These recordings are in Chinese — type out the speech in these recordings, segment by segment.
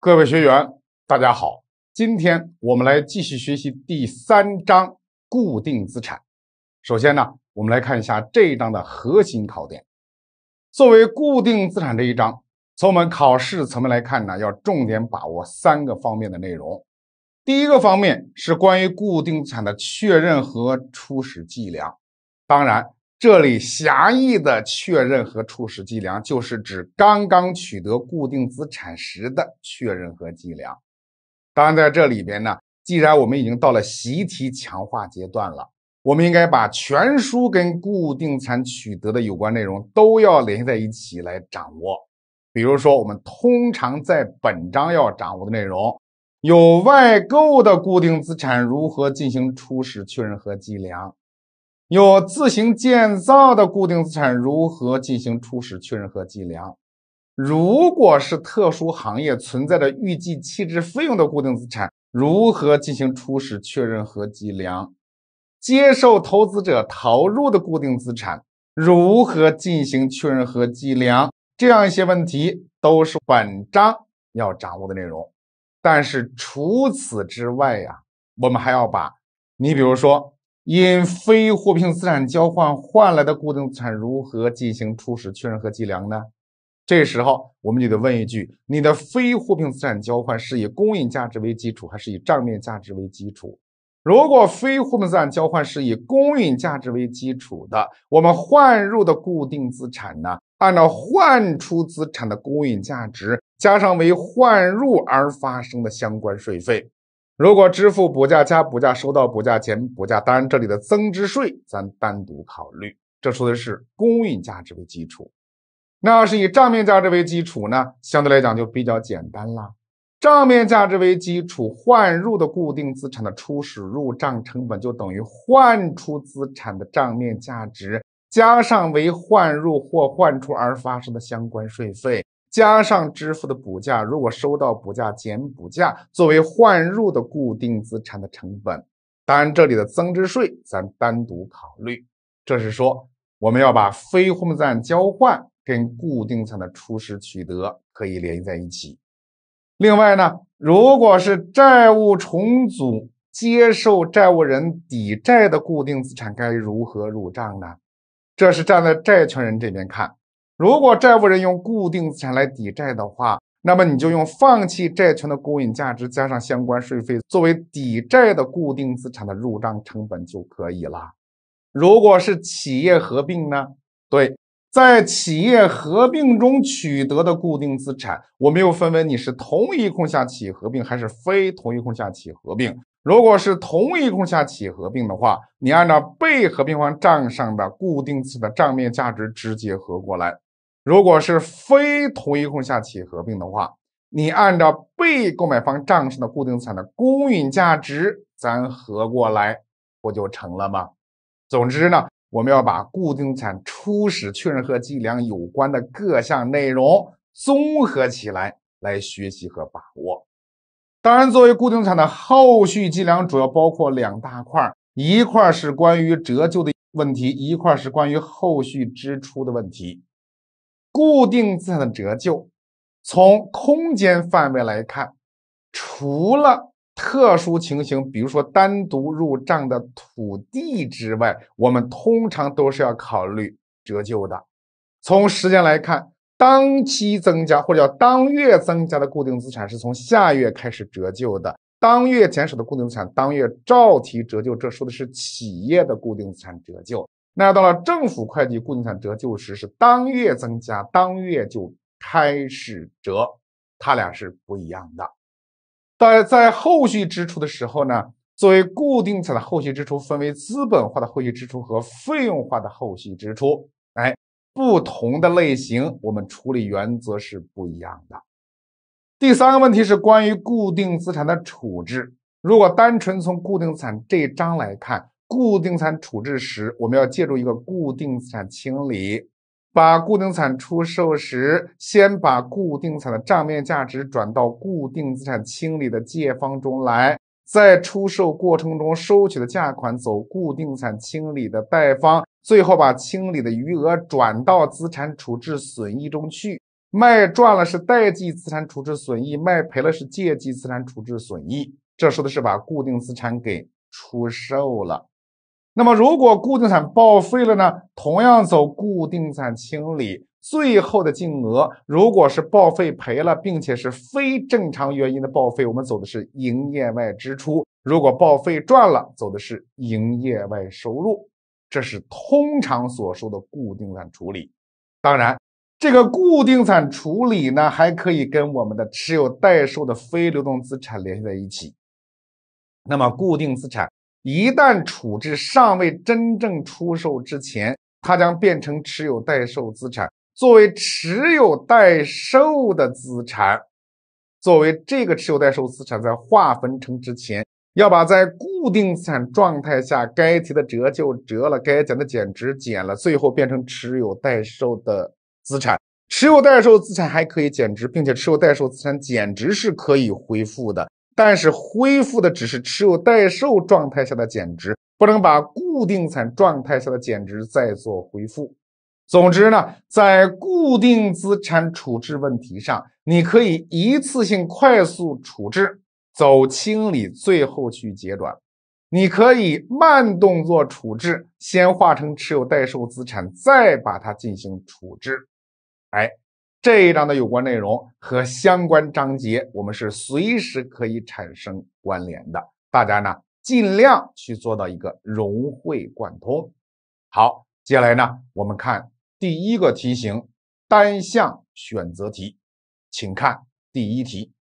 各位学员，大家好，今天我们来继续学习第三章固定资产。首先呢，我们来看一下这一章的核心考点。作为固定资产这一章，从我们考试层面来看呢，要重点把握三个方面的内容。第一个方面是关于固定资产的确认和初始计量，当然。这里狭义的确认和初始计量，就是指刚刚取得固定资产时的确认和计量。当然，在这里边呢，既然我们已经到了习题强化阶段了，我们应该把全书跟固定资产取得的有关内容都要联系在一起来掌握。比如说，我们通常在本章要掌握的内容，有外购的固定资产如何进行初始确认和计量。有自行建造的固定资产如何进行初始确认和计量？如果是特殊行业存在的预计弃置费用的固定资产如何进行初始确认和计量？接受投资者投入的固定资产如何进行确认和计量？这样一些问题都是本章要掌握的内容。但是除此之外呀，我们还要把，你比如说。因非货币资产交换换来的固定资产如何进行初始确认和计量呢？这时候我们就得问一句：你的非货币资产交换是以公允价值为基础，还是以账面价值为基础？如果非货币资产交换是以公允价值为基础的，我们换入的固定资产呢，按照换出资产的公允价值加上为换入而发生的相关税费。如果支付补价加补价收到补价钱补价，当然这里的增值税咱单独考虑。这说的是公允价值为基础，那要是以账面价值为基础呢？相对来讲就比较简单啦。账面价值为基础，换入的固定资产的初始入账成本就等于换出资产的账面价值加上为换入或换出而发生的相关税费。加上支付的补价，如果收到补价，减补价作为换入的固定资产的成本。当然，这里的增值税咱单独考虑。这是说，我们要把非货币资产交换跟固定资产的初始取得可以联系在一起。另外呢，如果是债务重组接受债务人抵债的固定资产，该如何入账呢？这是站在债权人这边看。如果债务人用固定资产来抵债的话，那么你就用放弃债权的公允价值加上相关税费作为抵债的固定资产的入账成本就可以了。如果是企业合并呢？对，在企业合并中取得的固定资产，我们又分为你是同一控下企业合并还是非同一控下企业合并。如果是同一控下企业合并的话，你按照被合并方账上的固定资产账面价值直接合过来。如果是非同一控下企业合并的话，你按照被购买方账上的固定资产的公允价值，咱合过来不就成了吗？总之呢，我们要把固定资产初始确认和计量有关的各项内容综合起来来学习和把握。当然，作为固定资产的后续计量，主要包括两大块：一块是关于折旧的问题，一块是关于后续支出的问题。固定资产的折旧，从空间范围来看，除了特殊情形，比如说单独入账的土地之外，我们通常都是要考虑折旧的。从时间来看，当期增加或者叫当月增加的固定资产是从下月开始折旧的；当月减少的固定资产，当月照提折旧。这说的是企业的固定资产折旧。那到了政府会计固定资产折旧时，是当月增加，当月就开始折，它俩是不一样的。在在后续支出的时候呢，作为固定资产的后续支出，分为资本化的后续支出和费用化的后续支出。哎，不同的类型，我们处理原则是不一样的。第三个问题是关于固定资产的处置，如果单纯从固定资产这一章来看。固定资产处置时，我们要借助一个固定资产清理，把固定资产出售时，先把固定资产的账面价值转到固定资产清理的借方中来，在出售过程中收取的价款走固定资产清理的贷方，最后把清理的余额转到资产处置损益中去。卖赚了是贷记资产处置损益，卖赔了是借记资产处置损益。这说的是把固定资产给出售了。那么，如果固定资产报废了呢？同样走固定资产清理，最后的净额如果是报废赔了，并且是非正常原因的报废，我们走的是营业外支出；如果报废赚了，走的是营业外收入。这是通常所说的固定资产处理。当然，这个固定资产处理呢，还可以跟我们的持有待售的非流动资产联系在一起。那么，固定资产。一旦处置尚未真正出售之前，它将变成持有待售资产。作为持有待售的资产，作为这个持有待售资产在划分成之前，要把在固定资产状态下该提的折旧折了，该减的减值减了，最后变成持有待售的资产。持有待售资产还可以减值，并且持有待售资产减值是可以恢复的。但是恢复的只是持有待售状态下的减值，不能把固定资产状态下的减值再做恢复。总之呢，在固定资产处置问题上，你可以一次性快速处置，走清理，最后去结转；你可以慢动作处置，先化成持有待售资产，再把它进行处置。哎。这一章的有关内容和相关章节，我们是随时可以产生关联的。大家呢，尽量去做到一个融会贯通。好，接下来呢，我们看第一个题型——单项选择题，请看第一题：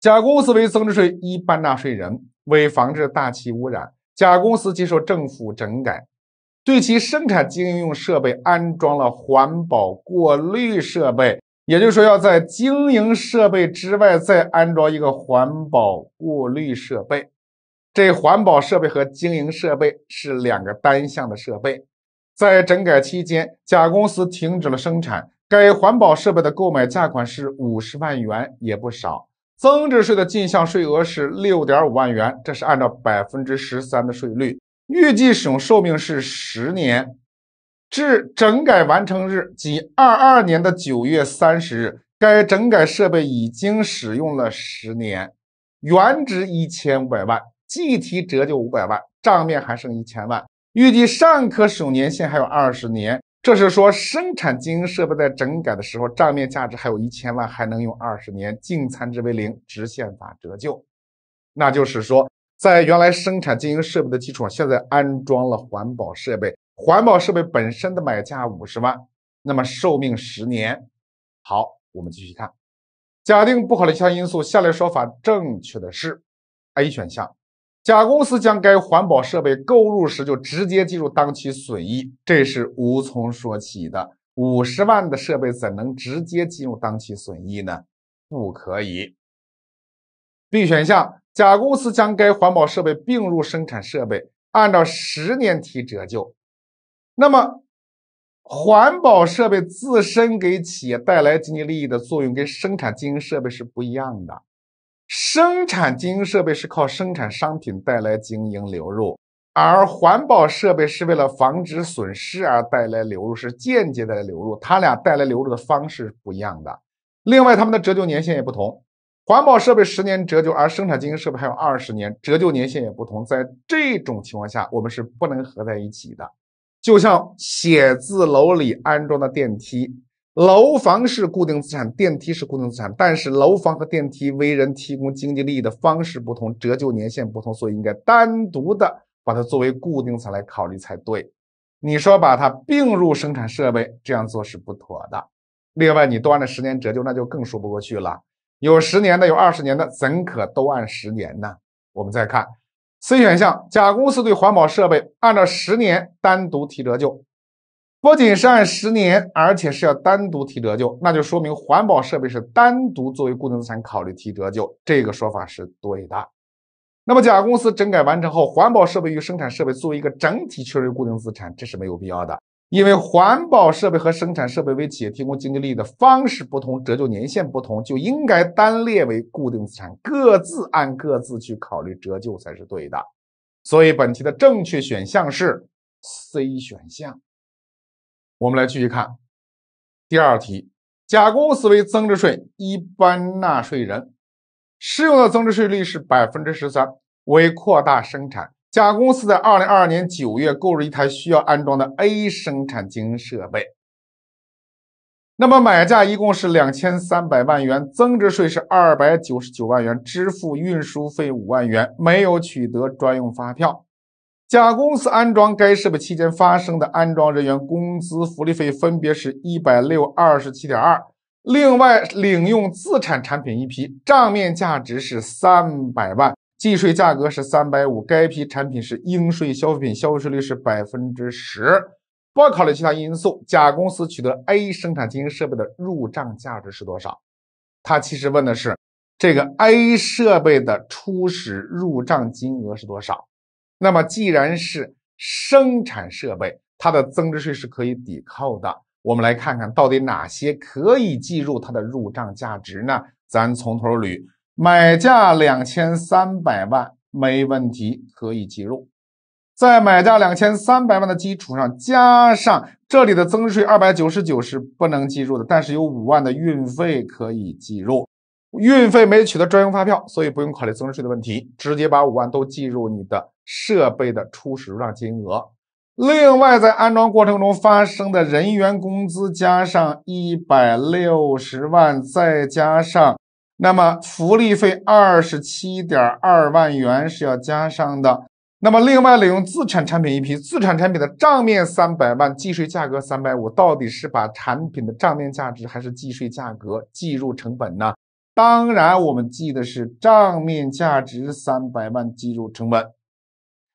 甲公司为增值税一般纳税人，为防治大气污染，甲公司接受政府整改。对其生产经营用设备安装了环保过滤设备，也就是说要在经营设备之外再安装一个环保过滤设备。这环保设备和经营设备是两个单项的设备。在整改期间，甲公司停止了生产。该环保设备的购买价款是五十万元，也不少。增值税的进项税额是六点五万元，这是按照百分之十三的税率。预计使用寿命是十年，至整改完成日即二二年的九月三十日。该整改设备已经使用了十年，原值一千五百万，计提折旧五百万，账面还剩一千万。预计尚可使用年限还有二十年。这是说生产经营设备在整改的时候，账面价值还有一千万，还能用二十年，净残值为零，直线法折旧。那就是说。在原来生产经营设备的基础上，现在安装了环保设备。环保设备本身的买价五十万，那么寿命十年。好，我们继续看，假定不考虑其他因素，下列说法正确的是：A 选项，甲公司将该环保设备购入时就直接计入当期损益，这是无从说起的。五十万的设备怎能直接计入当期损益呢？不可以。B 选项。甲公司将该环保设备并入生产设备，按照十年提折旧。那么，环保设备自身给企业带来经济利益的作用跟生产经营设备是不一样的。生产经营设备是靠生产商品带来经营流入，而环保设备是为了防止损失而带来流入，是间接带来流入。它俩带来流入的方式是不一样的。另外，他们的折旧年限也不同。环保设备十年折旧，而生产经营设备还有二十年折旧年限也不同。在这种情况下，我们是不能合在一起的。就像写字楼里安装的电梯，楼房是固定资产，电梯是固定资产，但是楼房和电梯为人提供经济利益的方式不同，折旧年限不同，所以应该单独的把它作为固定资产来考虑才对。你说把它并入生产设备，这样做是不妥的。另外，你断了十年折旧，那就更说不过去了。有十年的，有二十年的，怎可都按十年呢？我们再看 C 选项，甲公司对环保设备按照十年单独提折旧，不仅是按十年，而且是要单独提折旧，那就说明环保设备是单独作为固定资产考虑提折旧，这个说法是对的。那么甲公司整改完成后，环保设备与生产设备作为一个整体确认固定资产，这是没有必要的。因为环保设备和生产设备为企业提供经济利益的方式不同，折旧年限不同，就应该单列为固定资产，各自按各自去考虑折旧才是对的。所以本题的正确选项是 C 选项。我们来继续看第二题，甲公司为增值税一般纳税人，适用的增值税率是百分之十三，为扩大生产。甲公司在二零二二年九月购入一台需要安装的 A 生产经营设备，那么买价一共是两千三百万元，增值税是二百九十九万元，支付运输费五万元，没有取得专用发票。甲公司安装该设备期间发生的安装人员工资福利费分别是一百六二十七点二，另外领用自产产品一批，账面价值是三百万。计税价格是三百五，该批产品是应税消费品，消费税率是百分之十，不考虑其他因素。甲公司取得 A 生产经营设备的入账价值是多少？他其实问的是这个 A 设备的初始入账金额是多少？那么既然是生产设备，它的增值税是可以抵扣的。我们来看看到底哪些可以计入它的入账价值呢？咱从头捋。买价两千三百万没问题，可以计入。在买价两千三百万的基础上，加上这里的增值税二百九十九是不能计入的，但是有五万的运费可以计入。运费没取得专用发票，所以不用考虑增值税的问题，直接把五万都计入你的设备的初始入账金额。另外，在安装过程中发生的人员工资加上一百六十万，再加上。那么福利费二十七点二万元是要加上。的，那么另外利用自产产品一批，自产产品的账面三百万，计税价格三百五，到底是把产品的账面价值还是计税价格计入成本呢？当然，我们记的是账面价值三百万计入成本。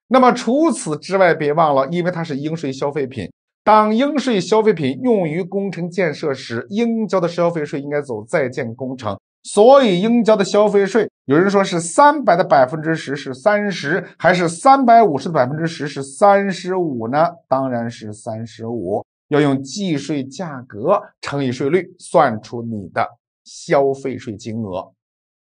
那么除此之外，别忘了，因为它是应税消费品，当应税消费品用于工程建设时，应交的消费税应该走在建工程。所以应交的消费税，有人说是三百的百分之十是三十，还是三百五十的百分之十是三十五呢？当然是三十五，要用计税价格乘以税率，算出你的消费税金额。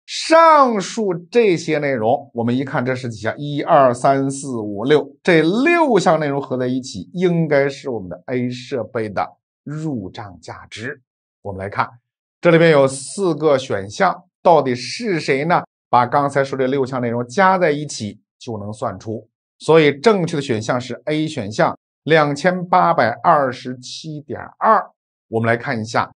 上述这些内容，我们一看这是几项？一二三四五六，这六项内容合在一起，应该是我们的 A 设备的入账价值。我们来看。这里面有四个选项，到底是谁呢？把刚才说的六项内容加在一起就能算出，所以正确的选项是 A 选项，两千八百二十七点二。我们来看一下：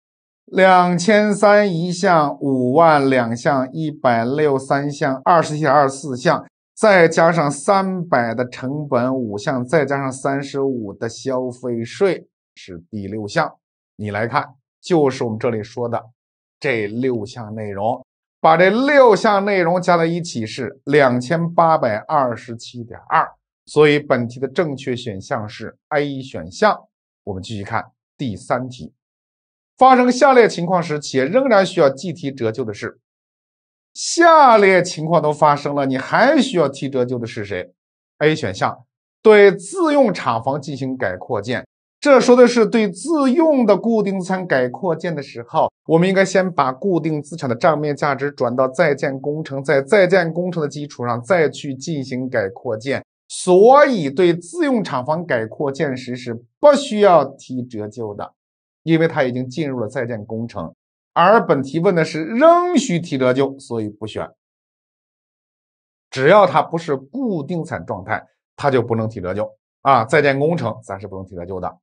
两千三一项，五万两项，一百六三项，二十七点二四项，再加上三百的成本五项，再加上三十五的消费税是第六项。你来看。就是我们这里说的这六项内容，把这六项内容加在一起是两千八百二十七点二，所以本题的正确选项是 A 选项。我们继续看第三题，发生下列情况时，企业仍然需要计提折旧的是？下列情况都发生了，你还需要提折旧的是谁？A 选项，对自用厂房进行改扩建。这说的是对自用的固定资产改扩建的时候，我们应该先把固定资产的账面价值转到在建工程，在在建工程的基础上再去进行改扩建。所以对自用厂房改扩建时是不需要提折旧的，因为它已经进入了在建工程。而本题问的是仍需提折旧，所以不选。只要它不是固定资产状态，它就不能提折旧啊。在建工程咱是不能提折旧的。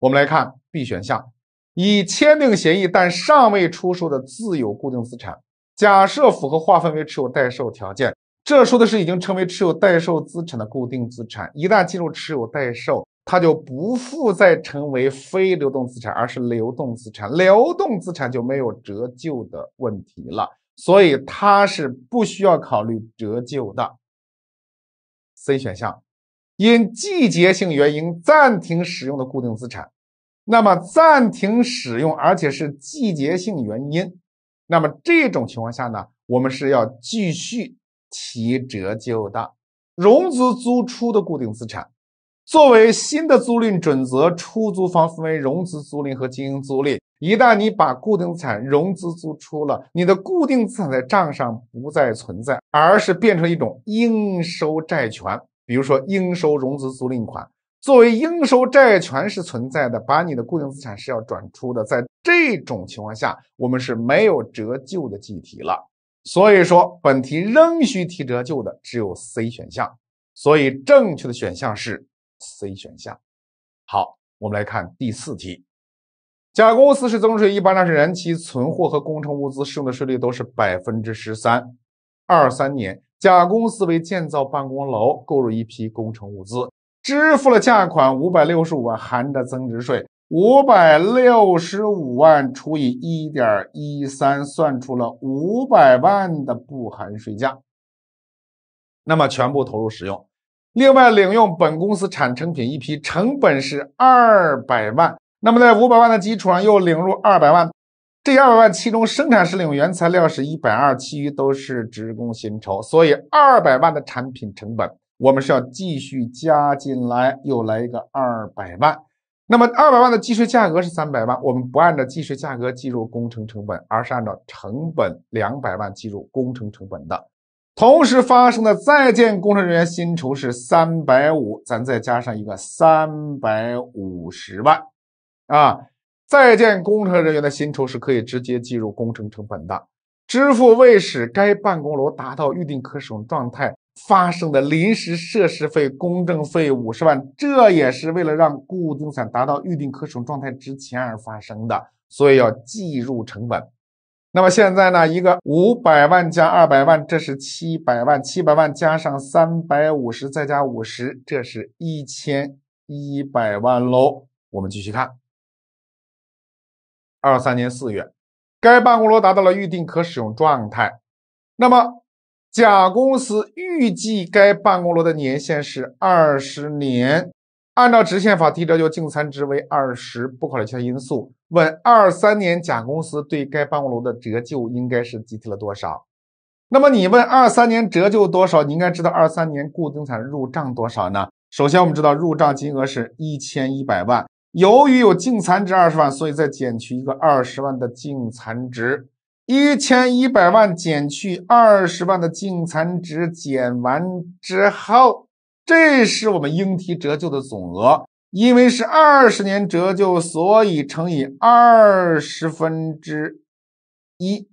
我们来看 B 选项，已签订协议但尚未出售的自有固定资产，假设符合划分为持有待售条件，这说的是已经成为持有待售资产的固定资产，一旦进入持有待售，它就不复再成为非流动资产，而是流动资产，流动资产就没有折旧的问题了，所以它是不需要考虑折旧的。C 选项。因季节性原因暂停使用的固定资产，那么暂停使用而且是季节性原因，那么这种情况下呢，我们是要继续提折旧的。融资租赁出的固定资产，作为新的租赁准则，出租方分为融资租赁和经营租赁。一旦你把固定资产融资租赁出了，你的固定资产在账上不再存在，而是变成一种应收债权。比如说，应收融资租赁款作为应收债权是存在的，把你的固定资产是要转出的，在这种情况下，我们是没有折旧的计提了，所以说本题仍需提折旧的只有 C 选项，所以正确的选项是 C 选项。好，我们来看第四题，甲公司是增值税一般纳税人，其存货和工程物资适用的税率都是百分之十三。二三年。甲公司为建造办公楼购入一批工程物资，支付了价款五百六十五万，含的增值税。五百六十五万除以一点一三，算出了五百万的不含税价。那么全部投入使用。另外领用本公司产成品一批，成本是二百万。那么在五百万的基础上又领入二百万。这二百万，其中生产使用原材料是一百二，其余都是职工薪酬，所以二百万的产品成本，我们是要继续加进来，又来一个二百万。那么二百万的计税价格是三百万，我们不按照计税价格计入工程成本，而是按照成本两百万计入工程成本的。同时发生的在建工程人员薪酬是三百五，咱再加上一个三百五十万，啊。在建工程人员的薪酬是可以直接计入工程成本的。支付未使该办公楼达到预定可使用状态发生的临时设施费、公证费五十万，这也是为了让固定资产达到预定可使用状态之前而发生的，所以要计入成本。那么现在呢？一个五百万加二百万，这是七百万。七百万加上三百五十，再加五十，这是一千一百万喽。我们继续看。二三年四月，该办公楼达到了预定可使用状态。那么，甲公司预计该办公楼的年限是二十年，按照直线法提折旧，净残值为二十，不考虑其他因素。问二三年甲公司对该办公楼的折旧应该是计提了多少？那么你问二三年折旧多少，你应该知道二三年固定资产入账多少呢？首先我们知道入账金额是一千一百万。由于有净残值二十万，所以再减去一个二十万的净残值，一千一百万减去二十万的净残值，减完之后，这是我们应提折旧的总额。因为是二十年折旧，所以乘以二十分之一。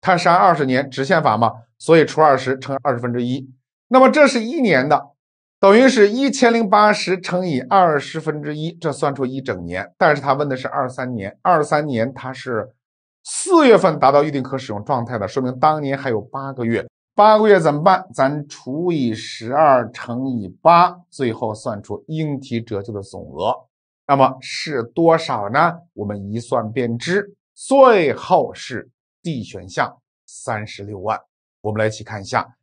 它是按二十年直线法嘛，所以除二十，乘二十分之一。那么这是一年的。等于是一千零八十乘以二十分之一，这算出一整年。但是他问的是二三年，二三年他是四月份达到预定可使用状态的，说明当年还有八个月。八个月怎么办？咱除以十二乘以八，最后算出应提折旧的总额。那么是多少呢？我们一算便知，最后是 D 选项三十六万。我们来一起看一下。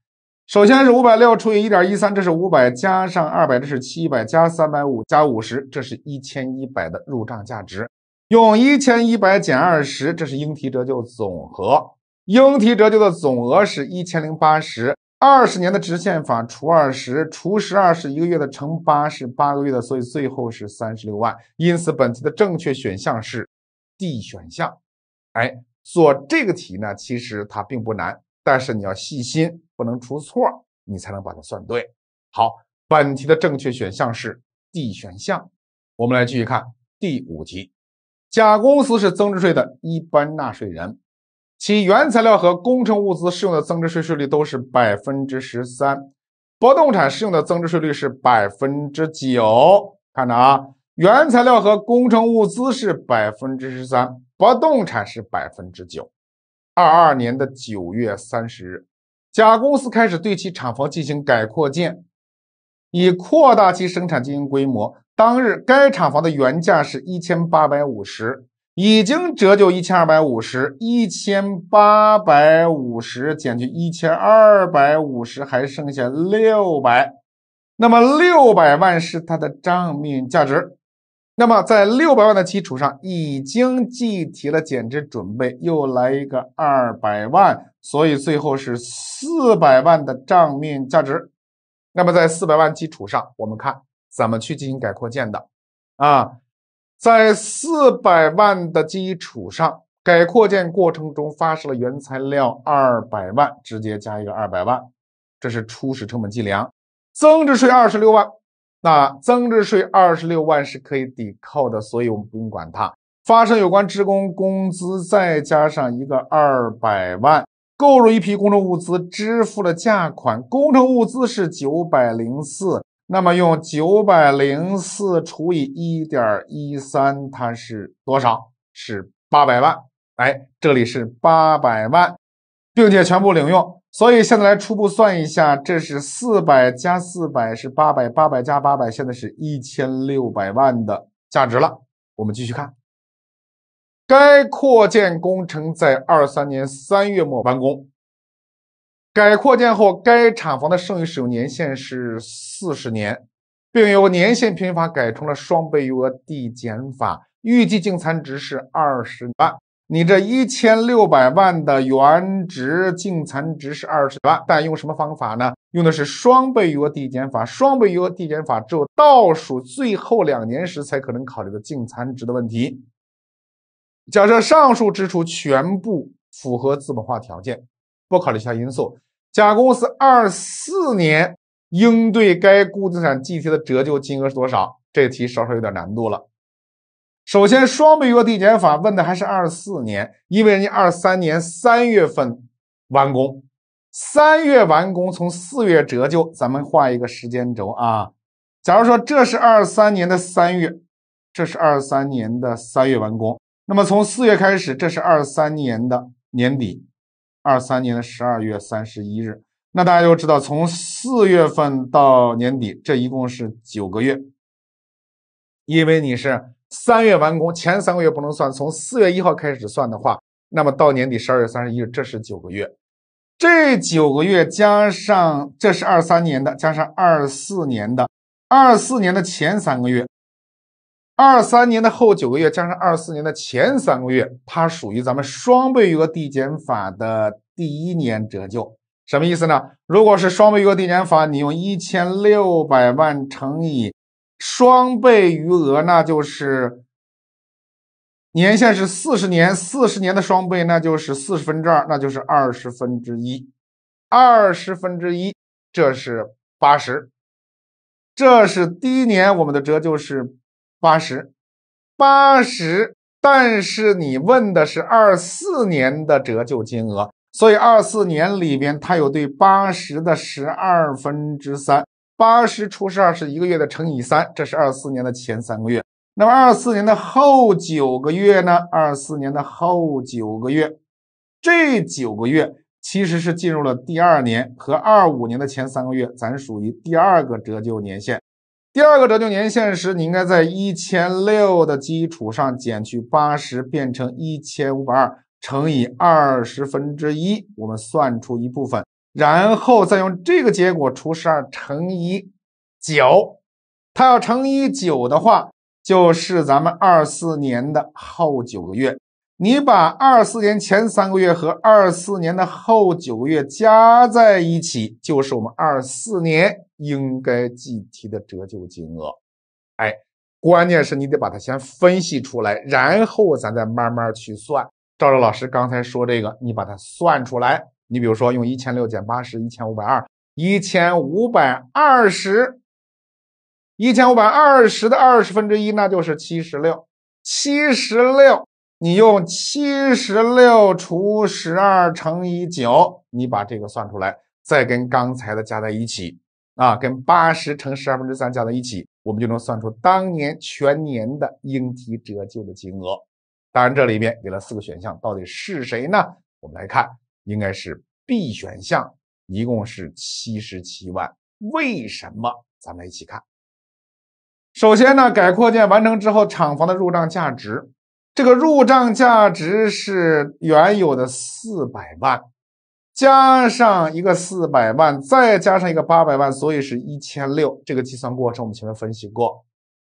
首先是五百六除以一点一三，这是五百加上二百，这是七百加三百五加五十，这是一千一百的入账价值。用一千一百减二十，这是应提折旧总和。应提折旧的总额是一千零八十二十年的直线法除二十除十二是一个月的，乘八是八个月的，所以最后是三十六万。因此，本题的正确选项是 D 选项。哎，做这个题呢，其实它并不难，但是你要细心。不能出错，你才能把它算对。好，本题的正确选项是 D 选项。我们来继续看第五题。甲公司是增值税的一般纳税人，其原材料和工程物资适用的增值税税率都是百分之十三，不动产适用的增值税率是百分之九。看着啊，原材料和工程物资是百分之十三，不动产是百分之九。二二年的九月三十日。甲公司开始对其厂房进行改扩建，以扩大其生产经营规模。当日，该厂房的原价是一千八百五十，已经折旧一千二百五十，一千八百五十减去一千二百五十，还剩下六百。那么六百万是它的账面价值。那么在六百万的基础上，已经计提了减值准备，又来一个二百万。所以最后是四百万的账面价值。那么在四百万基础上，我们看怎么去进行改扩建的啊？在四百万的基础上，改扩建过程中发生了原材料二百万，直接加一个二百万，这是初始成本计量。增值税二十六万，那增值税二十六万是可以抵扣的，所以我们不用管它。发生有关职工工资，再加上一个二百万。购入一批工程物资，支付了价款。工程物资是九百零四，那么用九百零四除以一点一三，它是多少？是八百万。哎，这里是八百万，并且全部领用。所以现在来初步算一下，这是四百加四百是八百，八百加八百现在是一千六百万的价值了。我们继续看。该扩建工程在二三年三月末完工。改扩建后，该厂房的剩余使用年限是四十年，并由年限平均法改成了双倍余额递减法。预计净残值是二十万。你这一千六百万的原值，净残值是二十万，但用什么方法呢？用的是双倍余额递减法。双倍余额递减法只有倒数最后两年时才可能考虑的净残值的问题。假设上述支出全部符合资本化条件，不考虑其他因素，甲公司二四年应对该固定资产计提的折旧金额是多少？这题稍稍有点难度了。首先，双倍余额递减法问的还是二四年，因为人家二三年三月份完工，三月完工从四月折旧。咱们画一个时间轴啊，假如说这是二三年的三月，这是二三年的三月完工。那么从四月开始，这是二三年的年底，二三年的十二月三十一日。那大家都知道，从四月份到年底，这一共是九个月。因为你是三月完工，前三个月不能算。从四月一号开始算的话，那么到年底十二月三十一日，这是九个月。这九个月加上，这是二三年的，加上二四年的，二四年的前三个月。二三年的后九个月加上二四年的前三个月，它属于咱们双倍余额递减法的第一年折旧，什么意思呢？如果是双倍余额递减法，你用一千六百万乘以双倍余额，那就是年限是四十年，四十年的双倍，那就是四十分之二，那就是二十分之一，二十分之一，这是八十，这是第一年我们的折旧是。八十，八十。但是你问的是二四年的折旧金额，所以二四年里边它有对八十的十二分之三，八十除十二是一个月的，乘以三，这是二四年的前三个月。那么二四年的后九个月呢？二四年的后九个月，这九个月其实是进入了第二年和二五年的前三个月，咱属于第二个折旧年限。第二个折旧年限时，你应该在一千六的基础上减去八十，变成一千五百二乘以二十分之一，我们算出一部分，然后再用这个结果除十二乘以九，它要乘以九的话，就是咱们二四年的后九个月。你把二四年前三个月和二四年的后九个月加在一起，就是我们二四年。应该计提的折旧金额，哎，关键是你得把它先分析出来，然后咱再慢慢去算。赵赵老师刚才说这个，你把它算出来。你比如说用一千六减八十，一千五百二，一千五百二十，一千五百二十的二十分之一，那就是七十六，七十六，你用七十六除十二乘以九，你把这个算出来，再跟刚才的加在一起。啊，跟八十乘十二分之三加在一起，我们就能算出当年全年的应提折旧的金额。当然，这里面给了四个选项，到底是谁呢？我们来看，应该是 B 选项，一共是七十七万。为什么？咱们一起看。首先呢，改扩建完成之后，厂房的入账价值，这个入账价值是原有的四百万。加上一个四百万，再加上一个八百万，所以是一千六。这个计算过程我们前面分析过。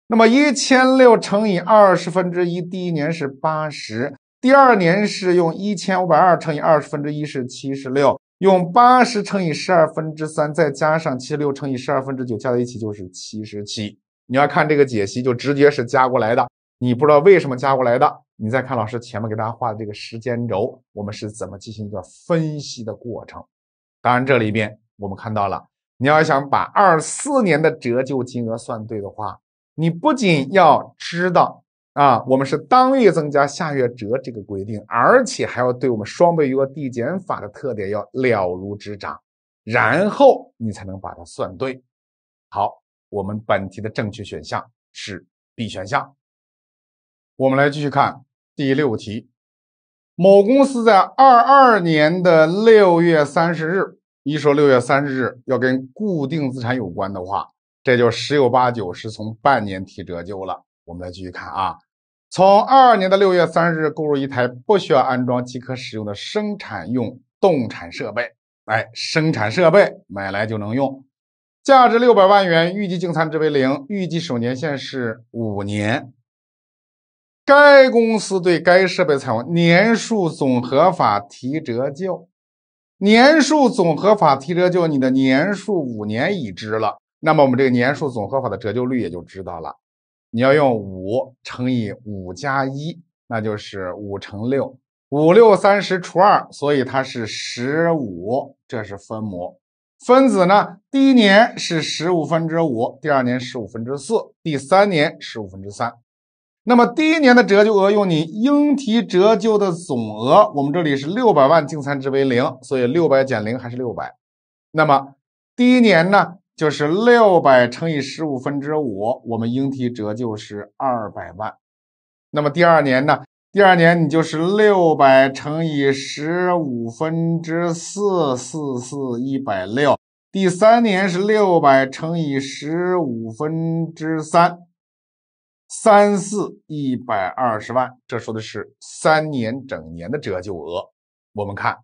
那么一千六乘以二十分之一，第一年是八十，第二年是用一千五百二乘以二十分之一是七十六，用八十乘以十二分之三，再加上七十六乘以十二分之九，加在一起就是七十七。你要看这个解析，就直接是加过来的，你不知道为什么加过来的。你再看老师前面给大家画的这个时间轴，我们是怎么进行一个分析的过程？当然，这里边我们看到了，你要想把二四年的折旧金额算对的话，你不仅要知道啊，我们是当月增加下月折这个规定，而且还要对我们双倍余额递减法的特点要了如指掌，然后你才能把它算对。好，我们本题的正确选项是 B 选项。我们来继续看。第六题，某公司在二二年的六月三十日，一说六月三十日要跟固定资产有关的话，这就十有八九是从半年提折旧了。我们来继续看啊，从二二年的六月三十日购入一台不需要安装即可使用的生产用动产设备，哎，生产设备买来就能用，价值六百万元，预计净残值为零，预计使用年限是五年。该公司对该设备采用年数总和法提折旧。年数总和法提折旧，你的年数五年已知了，那么我们这个年数总和法的折旧率也就知道了。你要用五乘以五加一，那就是五乘六，五六三十除二，所以它是十五，这是分母。分子呢，第一年是十五分之五，第二年十五分之四，第三年十五分之三。那么第一年的折旧额用你应提折旧的总额，我们这里是六百万，净残值为零，所以六百减零还是六百。那么第一年呢，就是六百乘以十五分之五，我们应提折旧是二百万。那么第二年呢，第二年你就是六百乘以十五分之四四四一百六。第三年是六百乘以十五分之三。三四一百二十万，这说的是三年整年的折旧额。我们看，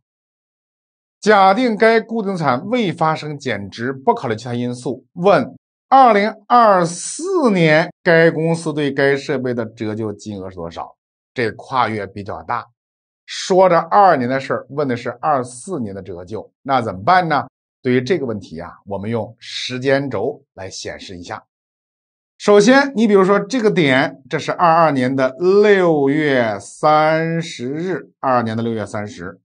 假定该固定资产未发生减值，不考虑其他因素。问：二零二四年该公司对该设备的折旧金额是多少？这跨越比较大，说着二年的事儿，问的是二四年的折旧，那怎么办呢？对于这个问题啊，我们用时间轴来显示一下。首先，你比如说这个点，这是二二年的六月三十日，二二年的六月三十，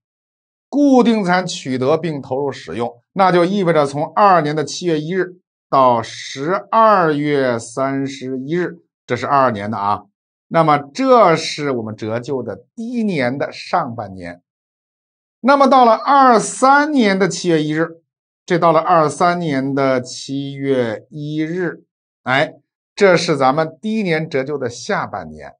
固定资产取得并投入使用，那就意味着从二二年的七月一日到十二月三十一日，这是二二年的啊。那么，这是我们折旧的第一年的上半年。那么，到了二三年的七月一日，这到了二三年的七月一日，哎。这是咱们第一年折旧的下半年，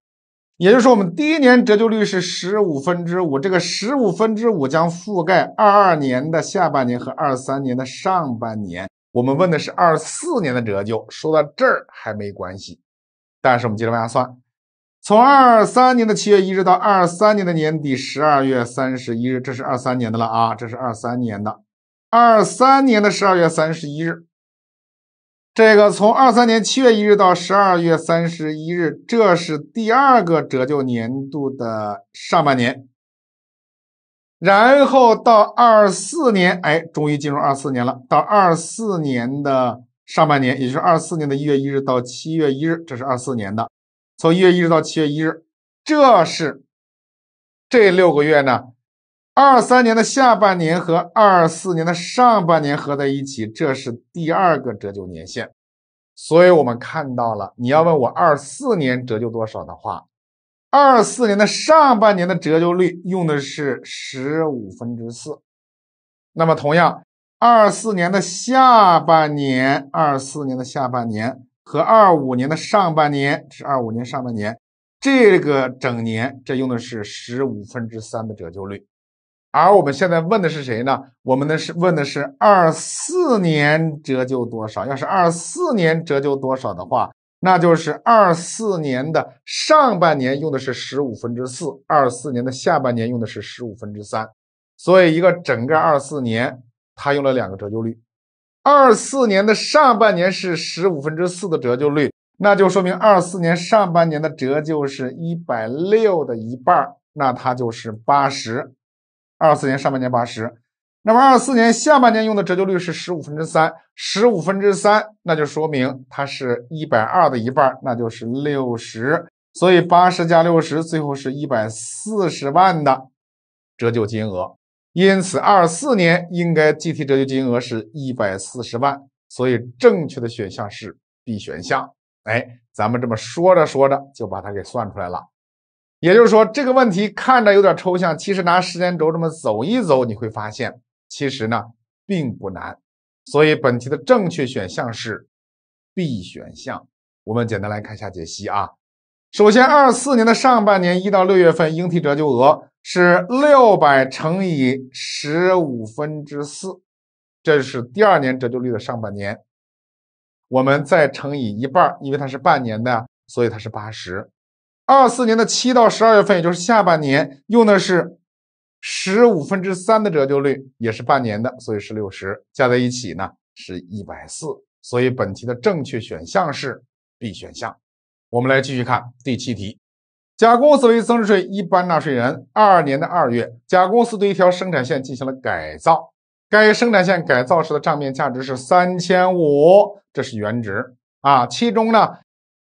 也就是说，我们第一年折旧率是十五分之五，这个十五分之五将覆盖二二年的下半年和二三年的上半年。我们问的是二四年的折旧，说到这儿还没关系，但是我们接着往下算，从二三年的七月一日到二三年的年底十二月三十一日，这是二三年的了啊，这是二三年的，二三年的十二月三十一日。这个从二三年七月一日到十二月三十一日，这是第二个折旧年度的上半年。然后到二四年，哎，终于进入二四年了。到二四年的上半年，也就是二四年的一月一日到七月一日，这是二四年的。从一月一日到七月一日，这是这六个月呢。二三年的下半年和二四年的上半年合在一起，这是第二个折旧年限。所以我们看到了，你要问我二四年折旧多少的话，二四年的上半年的折旧率用的是十五分之四。那么同样，二四年的下半年，二四年的下半年和二五年的上半年，是二五年上半年，这个整年，这用的是十五分之三的折旧率。而我们现在问的是谁呢？我们的是问的是二四年折旧多少？要是二四年折旧多少的话，那就是二四年的上半年用的是十五分之四，二四年的下半年用的是十五分之三。所以一个整个二四年，它用了两个折旧率。二四年的上半年是十五分之四的折旧率，那就说明二四年上半年的折旧是一百六的一半，那它就是八十。二四年上半年八十，那么二四年下半年用的折旧率是十五分之三，十五分之三，那就说明它是一百二的一半，那就是六十，所以八十加六十，最后是一百四十万的折旧金额。因此，二四年应该计提折旧金额是一百四十万，所以正确的选项是 B 选项。哎，咱们这么说着说着就把它给算出来了。也就是说，这个问题看着有点抽象，其实拿时间轴这么走一走，你会发现其实呢并不难。所以本题的正确选项是 B 选项。我们简单来看一下解析啊。首先，二四年的上半年一到六月份应提折旧额是六百乘以十五分之四，这是第二年折旧率的上半年。我们再乘以一半，因为它是半年的，所以它是八十。二四年的七到十二月份，也就是下半年，用的是十五分之三的折旧率，也是半年的，所以是六十加在一起呢，是一百四。所以本题的正确选项是 B 选项。我们来继续看第七题。甲公司为增值税一般纳税人，二二年的二月，甲公司对一条生产线进行了改造，该生产线改造时的账面价值是三千五，这是原值啊，其中呢。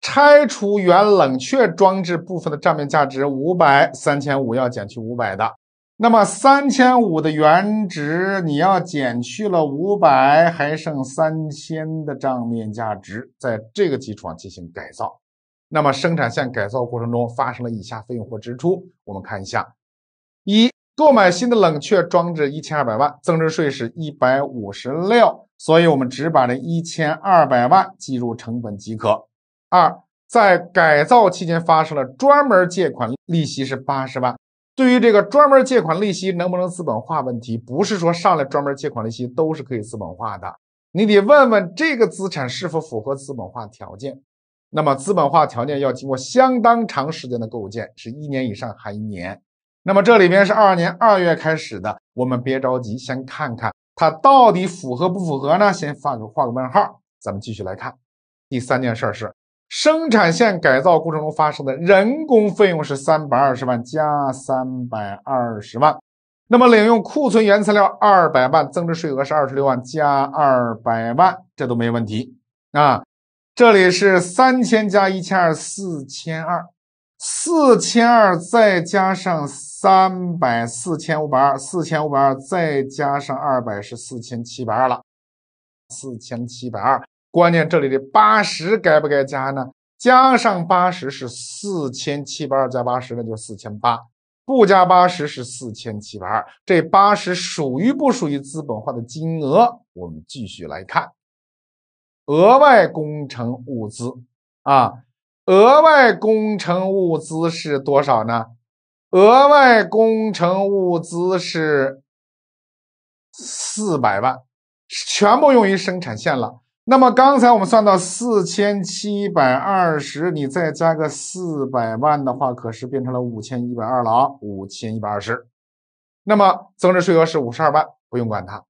拆除原冷却装置部分的账面价值五百三千五，要减去五百的，那么三千五的原值你要减去了五百，还剩三千的账面价值。在这个基础上进行改造，那么生产线改造过程中发生了以下费用或支出，我们看一下：一、购买新的冷却装置一千二百万，增值税是一百五十六，所以我们只把这一千二百万计入成本即可。二，在改造期间发生了专门借款利息是八十万。对于这个专门借款利息能不能资本化问题，不是说上来专门借款利息都是可以资本化的，你得问问这个资产是否符合资本化条件。那么资本化条件要经过相当长时间的构建，是一年以上还一年。那么这里边是二二年二月开始的，我们别着急，先看看它到底符合不符合呢？先画个画个问号，咱们继续来看。第三件事是。生产线改造过程中发生的人工费用是三百二十万加三百二十万，那么领用库存原材料二百万，增值税额是二十六万加二百万，这都没问题啊。这里是三千加一千二四千二，四千二再加上三百四千五百二，四千五百二再加上二百是四千七百二了，四千七百二。关键这里的八十该不该加呢？加上八十是四千七百二，加八十那就四千八；不加八十是四千七百二。这八十属于不属于资本化的金额？我们继续来看，额外工程物资啊，额外工程物资是多少呢？额外工程物资是四百万，全部用于生产线了。那么刚才我们算到四千七百二十，你再加个四百万的话，可是变成了五千一百二了啊，五千一百二十。那么增值税额是五十二万，不用管它。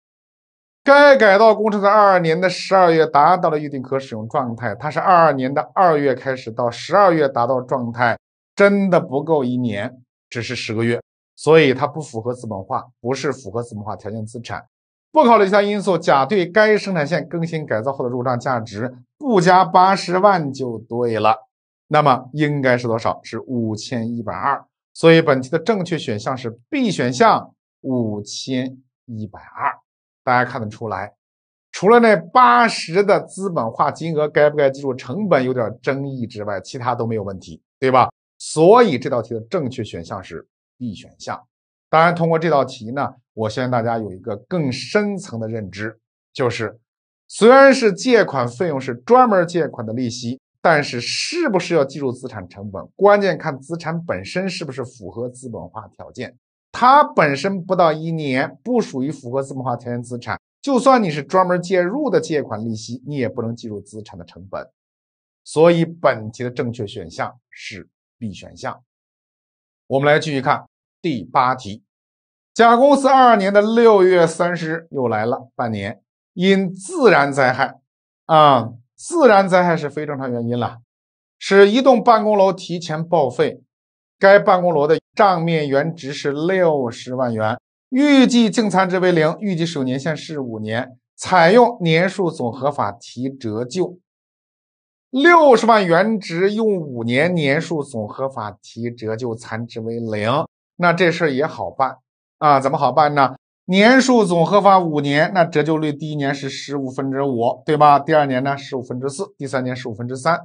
该改造工程在二二年的十二月达到了预定可使用状态，它是二二年的二月开始，到十二月达到状态，真的不够一年，只是十个月，所以它不符合资本化，不是符合资本化条件资产。不考虑其他因素，甲对该生产线更新改造后的入账价值不加八十万就对了。那么应该是多少？是五千一百二。所以本题的正确选项是 B 选项五千一百二。大家看得出来，除了那八十的资本化金额该不该计入成本有点争议之外，其他都没有问题，对吧？所以这道题的正确选项是 B 选项。当然，通过这道题呢，我希望大家有一个更深层的认知，就是，虽然是借款费用是专门借款的利息，但是是不是要计入资产成本？关键看资产本身是不是符合资本化条件。它本身不到一年，不属于符合资本化条件资产。就算你是专门介入的借款利息，你也不能计入资产的成本。所以，本题的正确选项是 B 选项。我们来继续看。第八题，甲公司二二年的六月三十日又来了，半年因自然灾害啊，自然灾害是非正常原因了，使一栋办公楼提前报废。该办公楼的账面原值是六十万元，预计净残值为零，预计使用年限是五年，采用年数总和法提折旧。六十万元值用五年年数总和法提折旧，残值为零。那这事儿也好办啊，怎么好办呢？年数总和法五年，那折旧率第一年是十五分之五，对吧？第二年呢，十五分之四，第三年十五分之三。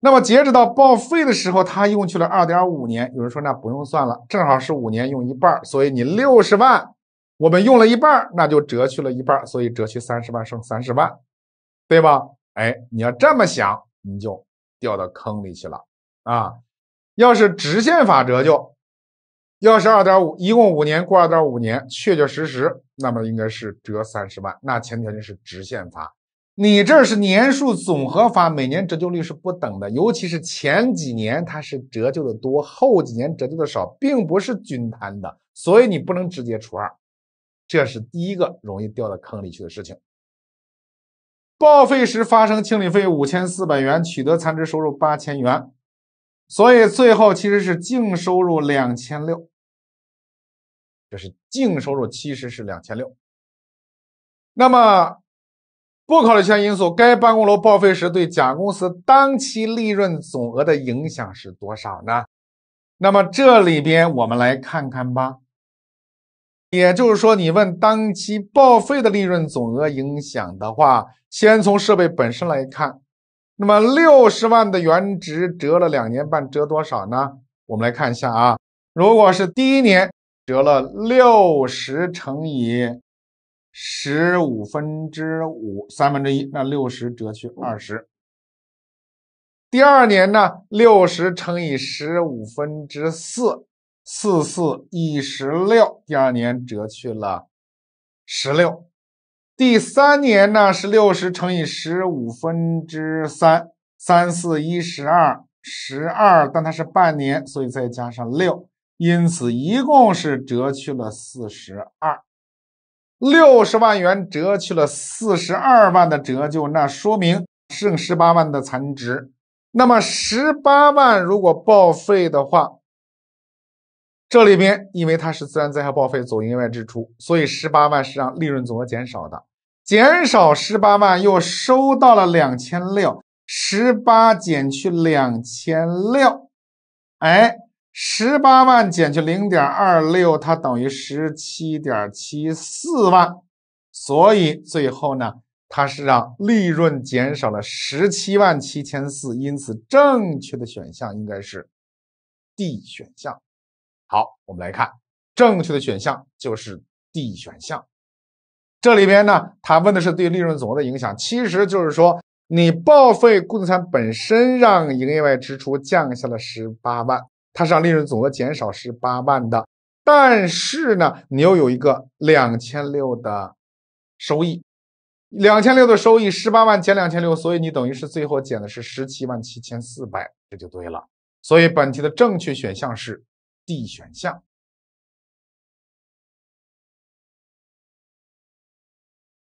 那么截止到报废的时候，他用去了二点五年。有人说那不用算了，正好是五年用一半，所以你六十万，我们用了一半，那就折去了一半，所以折去三十万，剩三十万，对吧？哎，你要这么想，你就掉到坑里去了啊！要是直线法折旧。要是二点五，一共五年，过二点五年，确确实实，那么应该是折三十万。那前提件是直线法。你这是年数总和法，每年折旧率是不等的，尤其是前几年它是折旧的多，后几年折旧的少，并不是均摊的，所以你不能直接除二。这是第一个容易掉到坑里去的事情。报废时发生清理费五千四百元，取得残值收入八千元，所以最后其实是净收入两千六。就是净收入其实是两千六，那么不考虑其他因素，该办公楼报废时对甲公司当期利润总额的影响是多少呢？那么这里边我们来看看吧。也就是说，你问当期报废的利润总额影响的话，先从设备本身来看，那么六十万的原值折了两年半，折多少呢？我们来看一下啊，如果是第一年。折了六十乘以十五分之五三分之一，那六十折去二十。第二年呢，六十乘以十五分之四四四一十六，第二年折去了十六。第三年呢是六十乘以十五分之三三四一十二十二，但它是半年，所以再加上六。因此，一共是折去了四十二六十万元，折去了四十二万的折旧，那说明剩十八万的残值。那么，十八万如果报废的话，这里边因为它是自然灾害报废，总营业外支出，所以十八万是让利润总额减少的，减少十八万又收到了两千六，十八减去两千六，哎。十八万减去零点二六，它等于十七点七四万，所以最后呢，它是让利润减少了十七万七千四，因此正确的选项应该是 D 选项。好，我们来看正确的选项就是 D 选项。这里边呢，它问的是对利润总额的影响，其实就是说你报废固定资产本身让营业外支出降下了十八万。它是让利润总额减少十八万的，但是呢，你又有一个两千六的收益，两千六的收益，十八万减两千六，所以你等于是最后减的是十七万七千四百，这就对了。所以本题的正确选项是 D 选项。